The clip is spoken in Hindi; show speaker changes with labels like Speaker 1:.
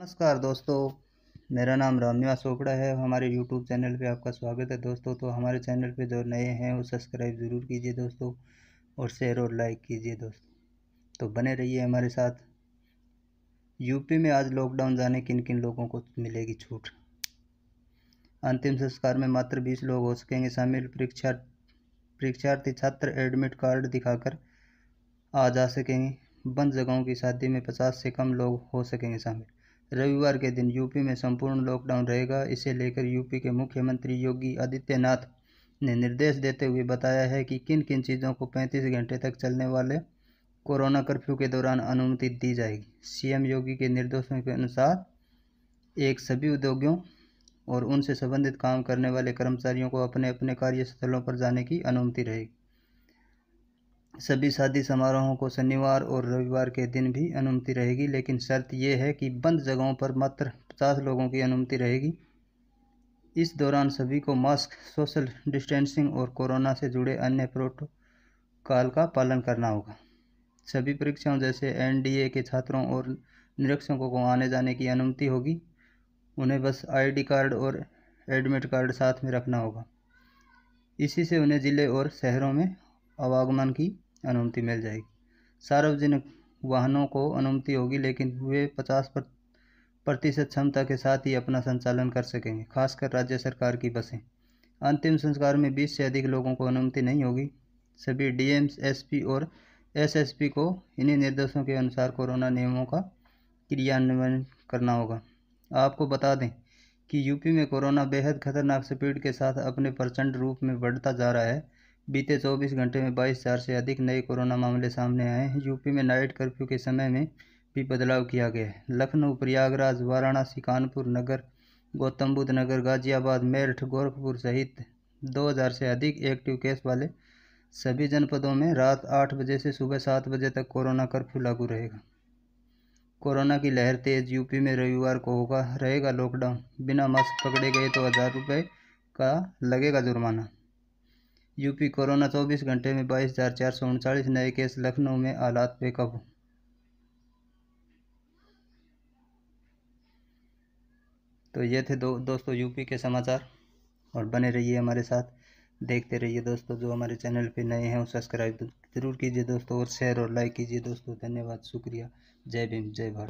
Speaker 1: नमस्कार दोस्तों मेरा नाम रामनिवास चोपड़ा है हमारे यूट्यूब चैनल पे आपका स्वागत है दोस्तों तो हमारे चैनल पे जो नए हैं वो सब्सक्राइब ज़रूर कीजिए दोस्तों और शेयर और लाइक कीजिए दोस्तों तो बने रहिए हमारे साथ यूपी में आज लॉकडाउन जाने किन किन लोगों को मिलेगी छूट अंतिम संस्कार में मात्र बीस लोग हो सकेंगे शामिल परीक्षा परीक्षार्थी छात्र एडमिट कार्ड दिखाकर आ जा सकेंगे बंद जगहों की शादी में पचास से कम लोग हो सकेंगे शामिल रविवार के दिन यूपी में संपूर्ण लॉकडाउन रहेगा इसे लेकर यूपी के मुख्यमंत्री योगी आदित्यनाथ ने निर्देश देते हुए बताया है कि किन किन चीज़ों को 35 घंटे तक चलने वाले कोरोना कर्फ्यू के दौरान अनुमति दी जाएगी सीएम योगी के निर्देशों के अनुसार एक सभी उद्योगों और उनसे संबंधित काम करने वाले कर्मचारियों को अपने अपने कार्यस्थलों पर जाने की अनुमति रहेगी सभी शादी समारोहों को शनिवार और रविवार के दिन भी अनुमति रहेगी लेकिन शर्त यह है कि बंद जगहों पर मात्र पचास लोगों की अनुमति रहेगी इस दौरान सभी को मास्क सोशल डिस्टेंसिंग और कोरोना से जुड़े अन्य प्रोटोकॉल का पालन करना होगा सभी परीक्षाओं जैसे एन के छात्रों और निरीक्षकों को आने जाने की अनुमति होगी उन्हें बस आईडी कार्ड और एडमिट कार्ड साथ में रखना होगा इसी से उन्हें ज़िले और शहरों में आवागमन की अनुमति मिल जाएगी सार्वजनिक वाहनों को अनुमति होगी लेकिन वे पचास प्रतिशत क्षमता के साथ ही अपना संचालन कर सकेंगे खासकर राज्य सरकार की बसें अंतिम संस्कार में 20 से अधिक लोगों को अनुमति नहीं होगी सभी डीएम एसपी और एसएसपी को इन्हीं निर्देशों के अनुसार कोरोना नियमों का क्रियान्वयन करना होगा आपको बता दें कि यूपी में कोरोना बेहद खतरनाक स्पीड के साथ अपने प्रचंड रूप में बढ़ता जा रहा है बीते 24 घंटे में बाईस हज़ार से अधिक नए कोरोना मामले सामने आए हैं यूपी में नाइट कर्फ्यू के समय में भी बदलाव किया गया है लखनऊ प्रयागराज वाराणसी कानपुर नगर गौतम बुद्ध नगर गाजियाबाद मेरठ गोरखपुर सहित 2000 से अधिक एक्टिव केस वाले सभी जनपदों में रात आठ बजे से सुबह सात बजे तक कोरोना कर्फ्यू लागू रहेगा कोरोना की लहर तेज यूपी में रविवार को होगा रहेगा लॉकडाउन बिना मास्क पकड़े गए तो हज़ार रुपये का लगेगा जुर्माना यूपी कोरोना चौबीस घंटे में बाईस हज़ार चार सौ उनचालीस नए केस लखनऊ में हालात बेकाबू तो ये थे दो दोस्तों यूपी के समाचार और बने रहिए हमारे साथ देखते रहिए दोस्तों जो हमारे चैनल पे नए हैं वो सब्सक्राइब ज़रूर कीजिए दोस्तों और शेयर और लाइक कीजिए दोस्तों धन्यवाद शुक्रिया जय भीम जय भारत